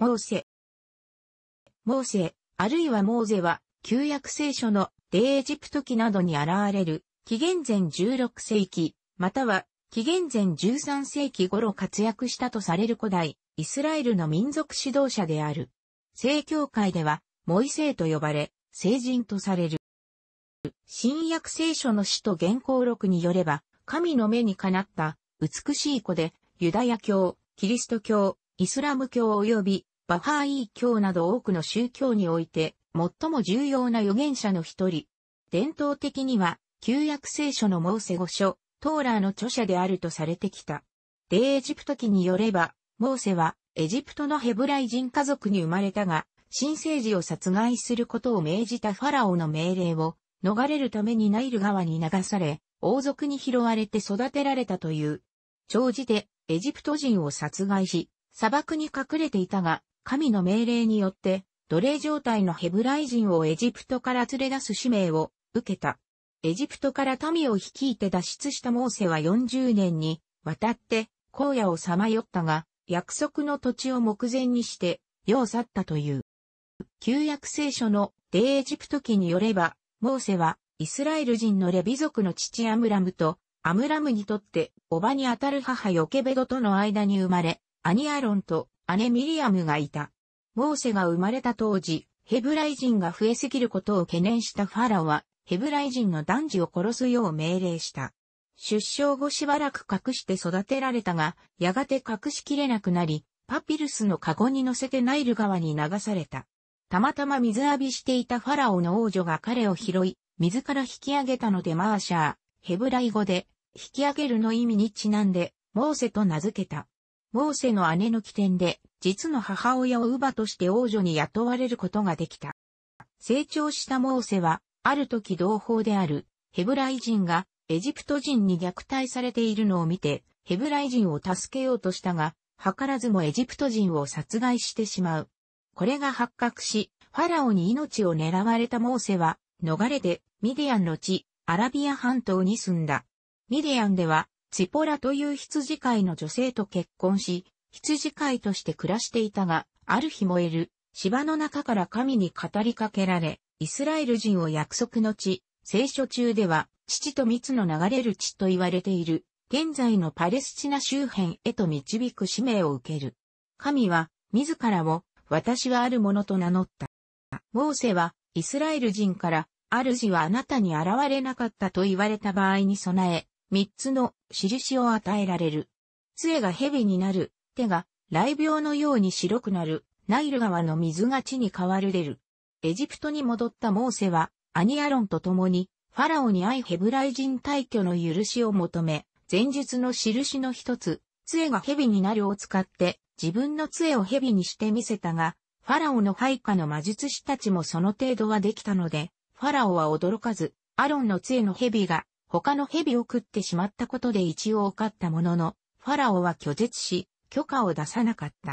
モーセ。モーセ、あるいはモーゼは、旧約聖書の出エジプト記などに現れる、紀元前16世紀、または紀元前13世紀頃活躍したとされる古代、イスラエルの民族指導者である。正教会では、モイセイと呼ばれ、聖人とされる。新約聖書の使徒原稿録によれば、神の目にかなった美しい子で、ユダヤ教、キリスト教、イスラム教及びバハーイー教など多くの宗教において、最も重要な預言者の一人。伝統的には、旧約聖書のモーセ語書、トーラーの著者であるとされてきた。デイエジプト記によれば、モーセは、エジプトのヘブライ人家族に生まれたが、新生児を殺害することを命じたファラオの命令を、逃れるためにナイル川に流され、王族に拾われて育てられたという。長じで、エジプト人を殺害し、砂漠に隠れていたが、神の命令によって、奴隷状態のヘブライ人をエジプトから連れ出す使命を受けた。エジプトから民を率いて脱出したモーセは40年に渡って荒野をさまよったが、約束の土地を目前にして、世を去ったという。旧約聖書のデエジプト記によれば、モーセはイスラエル人のレビ族の父アムラムと、アムラムにとって、おばにあたる母ヨケベドとの間に生まれ、アニアロンと姉ミリアムがいた。モーセが生まれた当時、ヘブライ人が増えすぎることを懸念したファラオは、ヘブライ人の男児を殺すよう命令した。出生後しばらく隠して育てられたが、やがて隠しきれなくなり、パピルスのカゴに乗せてナイル川に流された。たまたま水浴びしていたファラオの王女が彼を拾い、水から引き上げたのでマーシャー、ヘブライ語で、引き上げるの意味にちなんで、モーセと名付けた。モーセの姉の起点で、実の母親を乳母として王女に雇われることができた。成長したモーセは、ある時同胞である、ヘブライ人が、エジプト人に虐待されているのを見て、ヘブライ人を助けようとしたが、図らずもエジプト人を殺害してしまう。これが発覚し、ファラオに命を狙われたモーセは、逃れて、ミディアンの地、アラビア半島に住んだ。ミディアンでは、チポラという羊飼いの女性と結婚し、羊飼いとして暮らしていたが、ある日燃える、芝の中から神に語りかけられ、イスラエル人を約束の地、聖書中では、父と蜜の流れる地と言われている、現在のパレスチナ周辺へと導く使命を受ける。神は、自らを、私はあるものと名乗った。モーセは、イスラエル人から、主はあなたに現れなかったと言われた場合に備え、三つの印を与えられる。杖が蛇になる、手が雷病のように白くなる、ナイル川の水が地に変わるれる。エジプトに戻ったモーセは、アニアロンと共に、ファラオに愛ヘブライ人退去の許しを求め、前述の印の一つ、杖が蛇になるを使って、自分の杖を蛇にしてみせたが、ファラオの配下の魔術師たちもその程度はできたので、ファラオは驚かず、アロンの杖の蛇が他の蛇を食ってしまったことで一応受かったものの、ファラオは拒絶し、許可を出さなかった。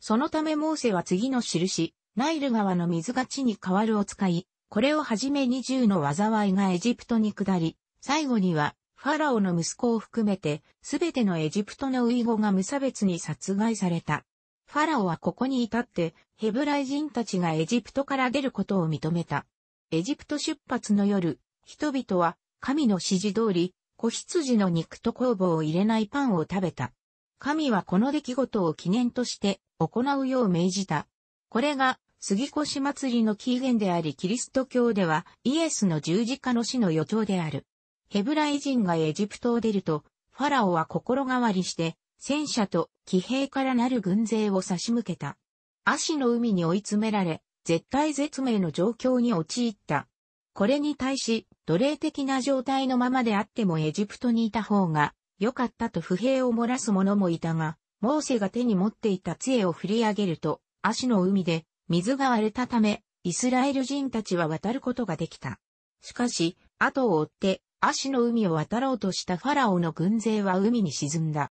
そのためモーセは次の印、ナイル川の水が地に変わるを使い、これをはじめ二重0の災いがエジプトに下り、最後には、ファラオの息子を含めて、すべてのエジプトのウイゴが無差別に殺害された。ファラオはここに至って、ヘブライ人たちがエジプトから出ることを認めた。エジプト出発の夜、人々は神の指示通り、子羊の肉と酵母を入れないパンを食べた。神はこの出来事を記念として行うよう命じた。これが杉越祭りの起源でありキリスト教ではイエスの十字架の死の予兆である。ヘブライ人がエジプトを出ると、ファラオは心変わりして戦車と騎兵からなる軍勢を差し向けた。足の海に追い詰められ、絶体絶命の状況に陥った。これに対し、奴隷的な状態のままであってもエジプトにいた方が良かったと不平を漏らす者もいたが、モーセが手に持っていた杖を振り上げると、足の海で水が荒れたため、イスラエル人たちは渡ることができた。しかし、後を追って、足の海を渡ろうとしたファラオの軍勢は海に沈んだ。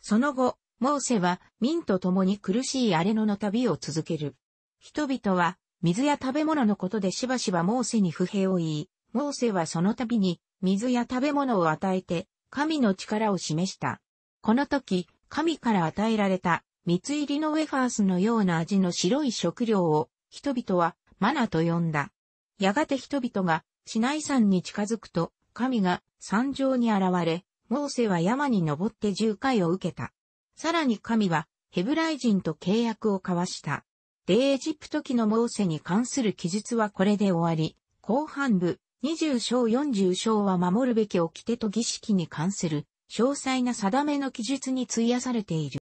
その後、モーセは民と共に苦しい荒れ野の旅を続ける。人々は水や食べ物のことでしばしばモーセに不平を言い、モーセはその度に水や食べ物を与えて神の力を示した。この時、神から与えられた蜜入りのウェファースのような味の白い食料を人々はマナと呼んだ。やがて人々が市内山に近づくと神が山上に現れ、モーセは山に登って重回を受けた。さらに神はヘブライ人と契約を交わした。でエジプト記のモーセに関する記述はこれで終わり、後半部、20章40章は守るべき掟と儀式に関する詳細な定めの記述に費やされている。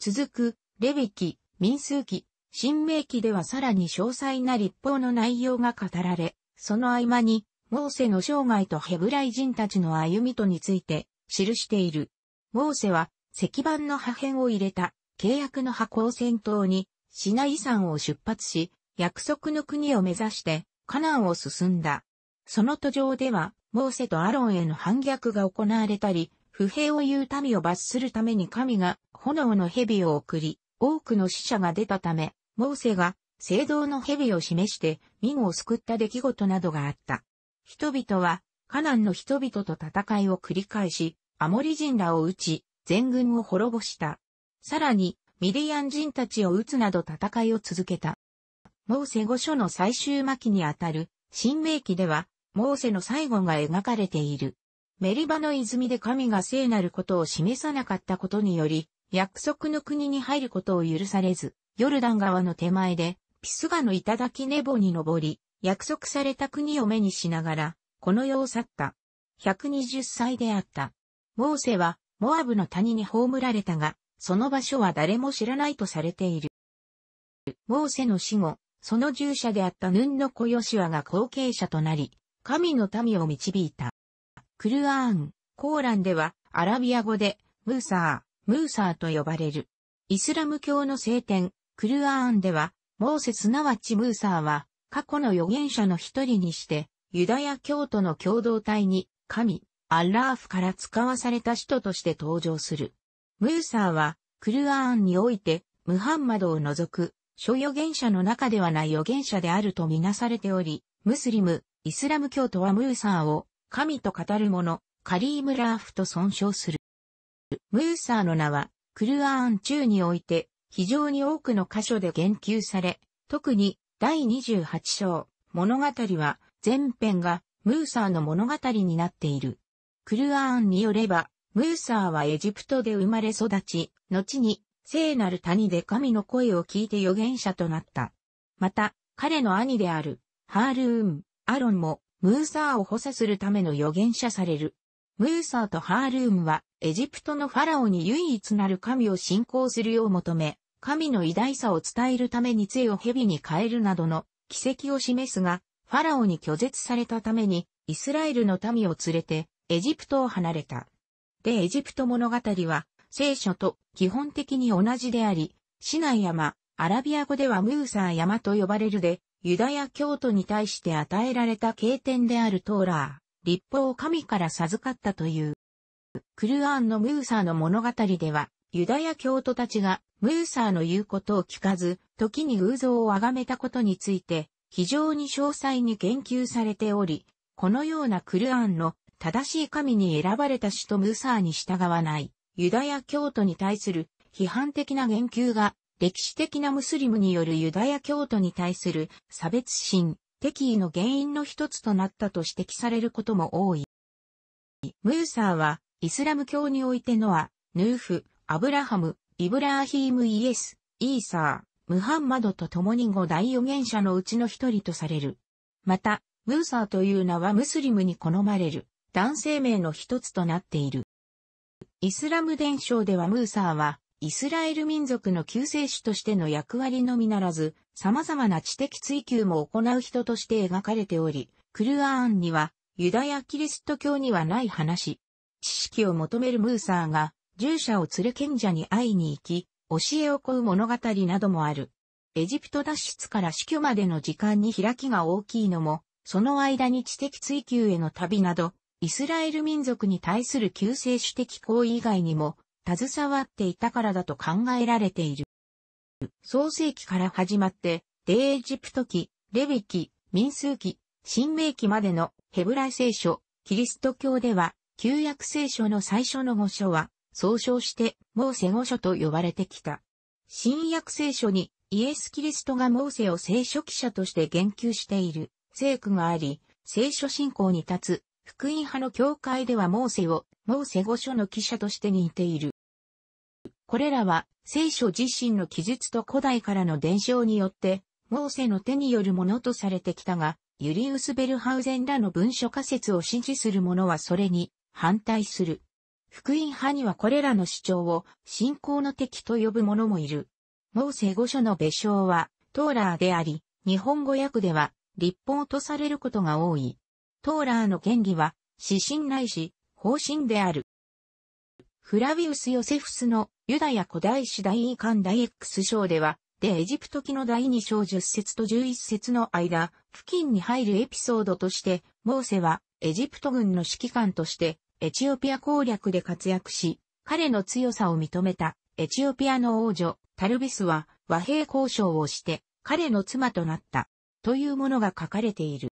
続く、レビ記、民数記、新明記ではさらに詳細な立法の内容が語られ、その合間に、モーセの生涯とヘブライ人たちの歩みとについて記している。モーセは石板の破片を入れた契約の箱を先頭にシナ遺産を出発し、約束の国を目指してカナンを進んだ。その途上では、モーセとアロンへの反逆が行われたり、不平を言う民を罰するために神が炎の蛇を送り、多くの死者が出たため、モーセが聖堂の蛇を示して民を救った出来事などがあった。人々はカナンの人々と戦いを繰り返し、アモリ人らを撃ち、全軍を滅ぼした。さらに、ミディアン人たちを撃つなど戦いを続けた。モーセ五書の最終末期にあたる、新明記では、モーセの最後が描かれている。メリバの泉で神が聖なることを示さなかったことにより、約束の国に入ることを許されず、ヨルダン川の手前で、ピスガの頂きネボに登り、約束された国を目にしながら、この世を去った。120歳であった。モーセは、モアブの谷に葬られたが、その場所は誰も知らないとされている。モーセの死後、その従者であったヌンのコヨシワが後継者となり、神の民を導いた。クルアーン、コーランでは、アラビア語で、ムーサー、ムーサーと呼ばれる。イスラム教の聖典、クルアーンでは、モーセすなわちムーサーは、過去の預言者の一人にして、ユダヤ教徒の共同体に、神、アッラーフから使わされた使徒として登場する。ムーサーは、クルアーンにおいて、ムハンマドを除く、諸預言者の中ではない預言者であるとみなされており、ムスリム、イスラム教徒はムーサーを神と語る者、カリームラーフと尊称する。ムーサーの名は、クルアーン中において、非常に多くの箇所で言及され、特に第28章、物語は、前編がムーサーの物語になっている。クルアーンによれば、ムーサーはエジプトで生まれ育ち、後に聖なる谷で神の声を聞いて預言者となった。また、彼の兄である、ハールーン、アロンもムーサーを補佐するための預言者される。ムーサーとハールームはエジプトのファラオに唯一なる神を信仰するよう求め、神の偉大さを伝えるために杖を蛇に変えるなどの奇跡を示すが、ファラオに拒絶されたためにイスラエルの民を連れてエジプトを離れた。で、エジプト物語は聖書と基本的に同じであり、シナ山、アラビア語ではムーサー山と呼ばれるで、ユダヤ教徒に対して与えられた経典であるトーラー、立法を神から授かったという。クルアンのムーサーの物語では、ユダヤ教徒たちがムーサーの言うことを聞かず、時に偶像を崇めたことについて、非常に詳細に言及されており、このようなクルアンの正しい神に選ばれた使とムーサーに従わないユダヤ教徒に対する批判的な言及が歴史的なムスリムによるユダヤ教徒に対する差別心、敵意の原因の一つとなったと指摘されることも多い。ムーサーは、イスラム教においてノア、ヌーフ、アブラハム、イブラーヒーム・イエス、イーサー、ムハンマドと共に五大預言者のうちの一人とされる。また、ムーサーという名はムスリムに好まれる男性名の一つとなっている。イスラム伝承ではムーサーはイスラエル民族の救世主としての役割のみならず、様々な知的追求も行う人として描かれており、クルアーンには、ユダヤキリスト教にはない話。知識を求めるムーサーが、従者を連れ賢者に会いに行き、教えを請う物語などもある。エジプト脱出から死去までの時間に開きが大きいのも、その間に知的追求への旅など、イスラエル民族に対する救世主的行為以外にも、携わっていたからだと考えられている。創世紀から始まって、デエジプト記、レビ記、民数記、新明記までのヘブライ聖書、キリスト教では、旧約聖書の最初の5書は、総称して、モーセ5書と呼ばれてきた。新約聖書に、イエス・キリストがモーセを聖書記者として言及している、聖句があり、聖書信仰に立つ、福音派の教会ではモーセを、モーセ5書の記者として似ている。これらは聖書自身の記述と古代からの伝承によって、モーセの手によるものとされてきたが、ユリウス・ベルハウゼンらの文書仮説を支持する者はそれに反対する。福音派にはこれらの主張を信仰の敵と呼ぶ者もいる。モーセ五書の別称はトーラーであり、日本語訳では立法とされることが多い。トーラーの権利は指針ないし、方針である。フラビウス・ヨセフスのユダヤ古代史第1巻第 X 章では、でエジプト記の第2章10節と11節の間、付近に入るエピソードとして、モーセはエジプト軍の指揮官として、エチオピア攻略で活躍し、彼の強さを認めたエチオピアの王女、タルビスは和平交渉をして、彼の妻となった、というものが書かれている。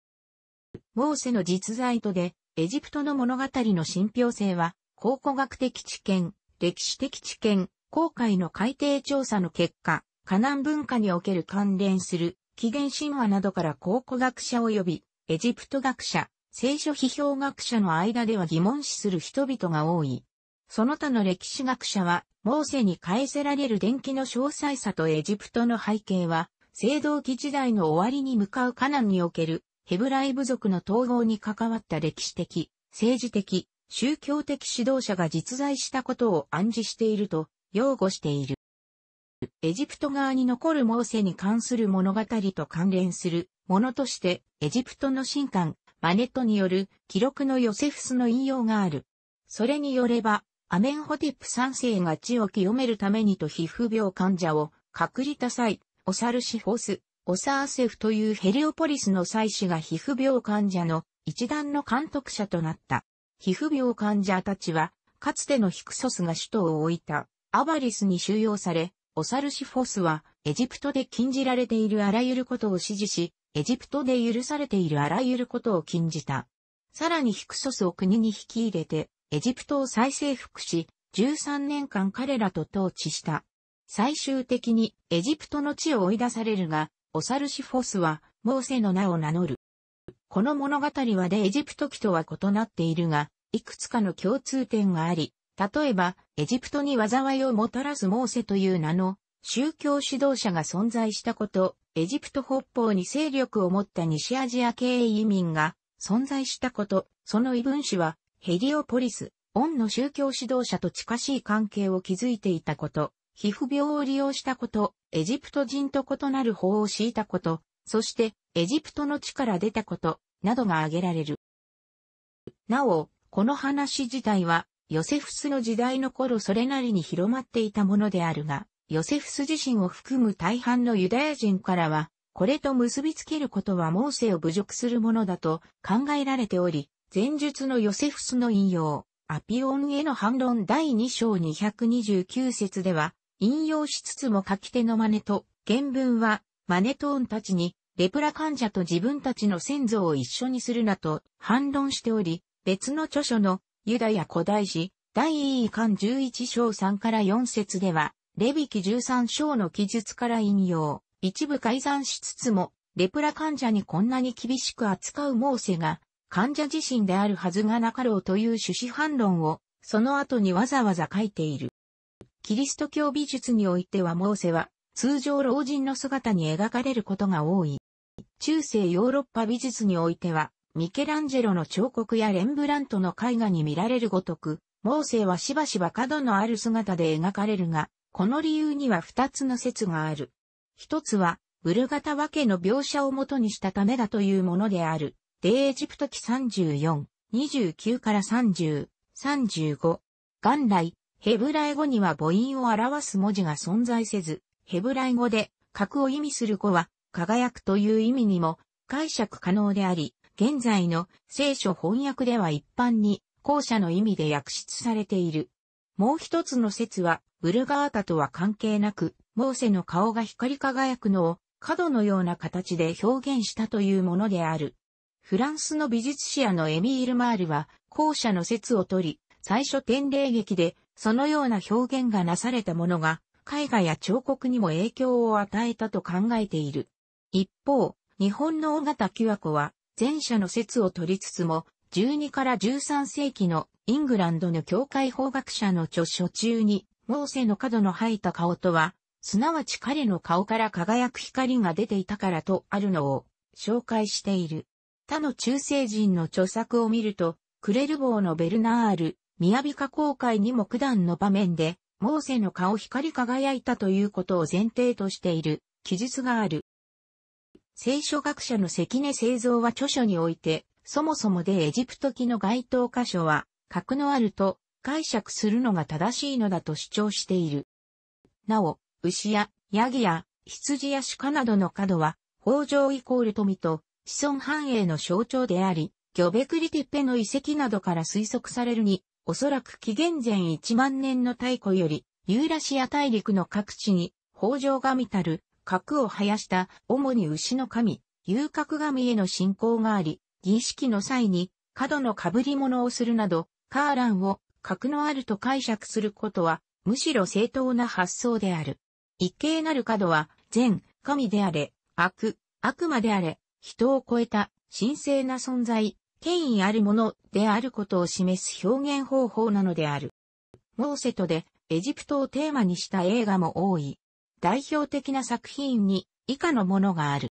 モーセの実在とで、エジプトの物語の信憑性は考古学的知見、歴史的知見、航海の海底調査の結果、河南文化における関連する起源神話などから考古学者及びエジプト学者、聖書批評学者の間では疑問視する人々が多い。その他の歴史学者は、モーセに返せられる伝記の詳細さとエジプトの背景は、青銅器時代の終わりに向かうカナンにおけるヘブライ部族の統合に関わった歴史的、政治的、宗教的指導者が実在したことを暗示していると擁護している。エジプト側に残るモーセに関する物語と関連するものとして、エジプトの神官、マネットによる記録のヨセフスの引用がある。それによれば、アメンホテップ3世が血を清めるためにと皮膚病患者を隔離た際、オサルシフォス、オサーセフというヘリオポリスの祭司が皮膚病患者の一団の監督者となった。皮膚病患者たちは、かつてのヒクソスが首都を置いたアバリスに収容され、オサルシフォスはエジプトで禁じられているあらゆることを支持し、エジプトで許されているあらゆることを禁じた。さらにヒクソスを国に引き入れて、エジプトを再征服し、13年間彼らと統治した。最終的にエジプトの地を追い出されるが、オサルシフォスはモーセの名を名乗る。この物語はでエジプト期とは異なっているが、いくつかの共通点があり、例えば、エジプトに災いをもたらすモーセという名の宗教指導者が存在したこと、エジプト北方に勢力を持った西アジア系移民が存在したこと、その異分子はヘリオポリス、オンの宗教指導者と近しい関係を築いていたこと、皮膚病を利用したこと、エジプト人と異なる法を敷いたこと、そして、エジプトの地から出たこと、などが挙げられる。なお、この話自体は、ヨセフスの時代の頃それなりに広まっていたものであるが、ヨセフス自身を含む大半のユダヤ人からは、これと結びつけることはモーセを侮辱するものだと考えられており、前述のヨセフスの引用、アピオンへの反論第2章229節では、引用しつつも書き手の真似と、原文はマネトーンたちに、レプラ患者と自分たちの先祖を一緒にするなと反論しており、別の著書のユダヤ古代史第2位巻11章3から4節では、レビキ13章の記述から引用、一部改ざんしつつも、レプラ患者にこんなに厳しく扱うモーセが、患者自身であるはずがなかろうという趣旨反論を、その後にわざわざ書いている。キリスト教美術においてはモーセは、通常老人の姿に描かれることが多い。中世ヨーロッパ美術においては、ミケランジェロの彫刻やレンブラントの絵画に見られるごとく、モーセはしばしば角のある姿で描かれるが、この理由には二つの説がある。一つは、ウルガタワ家の描写を元にしたためだというものである。デーエジプト記34、29から30、35。元来、ヘブライ語には母音を表す文字が存在せず、ヘブライ語で、核を意味する語は、輝くという意味にも解釈可能であり、現在の聖書翻訳では一般に、後者の意味で訳出されている。もう一つの説は、ブルガータとは関係なく、モーセの顔が光り輝くのを角のような形で表現したというものである。フランスの美術史屋のエミール・マールは、後者の説を取り、最初天霊劇で、そのような表現がなされたものが、絵画や彫刻にも影響を与えたと考えている。一方、日本の尾形ア子は、前者の説を取りつつも、12から13世紀のイングランドの教会法学者の著書中に、モーセの角の生えた顔とは、すなわち彼の顔から輝く光が出ていたからとあるのを紹介している。他の中世人の著作を見ると、クレルボーのベルナール、宮美加工会にも九段の場面で、モーセの顔光り輝いたということを前提としている記述がある。聖書学者の関根製造は著書において、そもそもでエジプト記の該当箇所は、格のあると解釈するのが正しいのだと主張している。なお、牛や、ヤギや、羊や鹿などの角は、北条イコール富と、子孫繁栄の象徴であり、ギョベクリテッペの遺跡などから推測されるに、おそらく紀元前1万年の太古より、ユーラシア大陸の各地に、北条神たる、核を生やした、主に牛の神、遊郭神への信仰があり、儀式の際に、角の被り物をするなど、カーランを、核のあると解釈することは、むしろ正当な発想である。一形なる角は、善、神であれ、悪、悪魔であれ、人を超えた、神聖な存在、権威あるものであることを示す表現方法なのである。モーセとでエジプトをテーマにした映画も多い。代表的な作品に以下のものがある。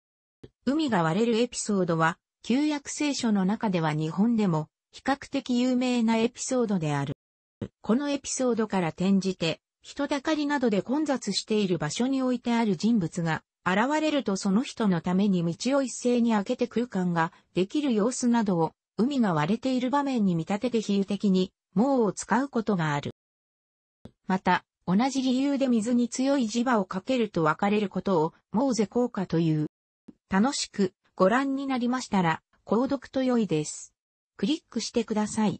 海が割れるエピソードは、旧約聖書の中では日本でも比較的有名なエピソードである。このエピソードから転じて、人だかりなどで混雑している場所に置いてある人物が、現れるとその人のために道を一斉に開けて空間ができる様子などを、海が割れている場面に見立てて比喩的に、網を使うことがある。また、同じ理由で水に強い磁場をかけると分かれることを、モーゼ効果という。楽しくご覧になりましたら、購読と良いです。クリックしてください。